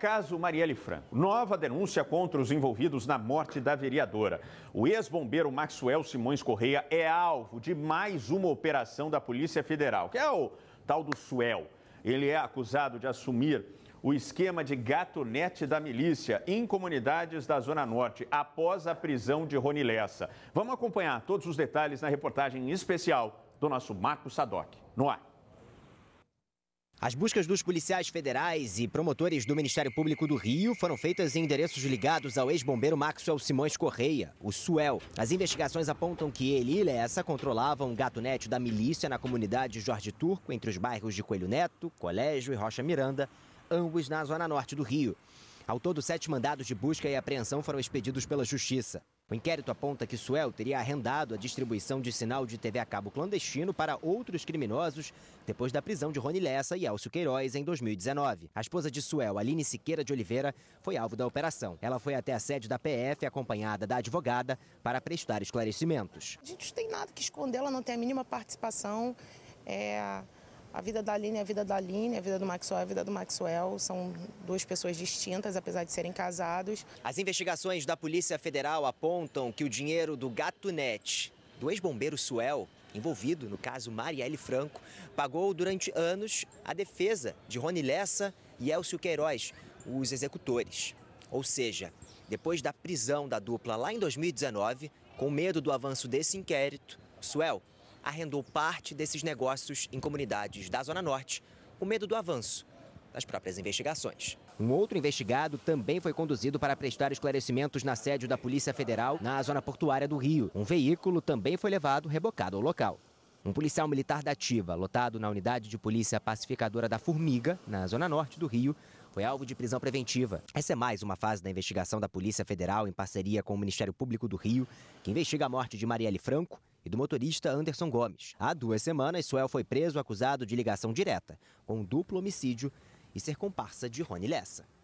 Caso Marielle Franco. Nova denúncia contra os envolvidos na morte da vereadora. O ex-bombeiro Maxwell Simões Correia é alvo de mais uma operação da Polícia Federal, que é o tal do Suel. Ele é acusado de assumir o esquema de gatonete da milícia em comunidades da Zona Norte após a prisão de Rony Lessa. Vamos acompanhar todos os detalhes na reportagem especial do nosso Marco Sadoc. No ar. As buscas dos policiais federais e promotores do Ministério Público do Rio foram feitas em endereços ligados ao ex-bombeiro Maxwell Simões Correia, o Suel. As investigações apontam que ele e Lessa controlavam um neto da milícia na comunidade Jorge Turco, entre os bairros de Coelho Neto, Colégio e Rocha Miranda, ambos na zona norte do Rio. Ao todo, sete mandados de busca e apreensão foram expedidos pela Justiça. O inquérito aponta que Suel teria arrendado a distribuição de sinal de TV a cabo clandestino para outros criminosos depois da prisão de Rony Lessa e Elcio Queiroz em 2019. A esposa de Suel, Aline Siqueira de Oliveira, foi alvo da operação. Ela foi até a sede da PF, acompanhada da advogada, para prestar esclarecimentos. A gente não tem nada que esconder, ela não tem a mínima participação. É a vida da Aline é a vida da Aline, a vida do Maxwell é a vida do Maxwell. São duas pessoas distintas, apesar de serem casados. As investigações da Polícia Federal apontam que o dinheiro do Gatunete, do ex-bombeiro Suel, envolvido no caso Marielle Franco, pagou durante anos a defesa de Rony Lessa e Elcio Queiroz, os executores. Ou seja, depois da prisão da dupla lá em 2019, com medo do avanço desse inquérito, Suel arrendou parte desses negócios em comunidades da Zona Norte, com medo do avanço das próprias investigações. Um outro investigado também foi conduzido para prestar esclarecimentos na sede da Polícia Federal, na zona portuária do Rio. Um veículo também foi levado rebocado ao local. Um policial militar da Ativa, lotado na unidade de polícia pacificadora da Formiga, na zona norte do Rio, foi alvo de prisão preventiva. Essa é mais uma fase da investigação da Polícia Federal em parceria com o Ministério Público do Rio, que investiga a morte de Marielle Franco e do motorista Anderson Gomes. Há duas semanas, Suel foi preso acusado de ligação direta com duplo homicídio e ser comparsa de Rony Lessa.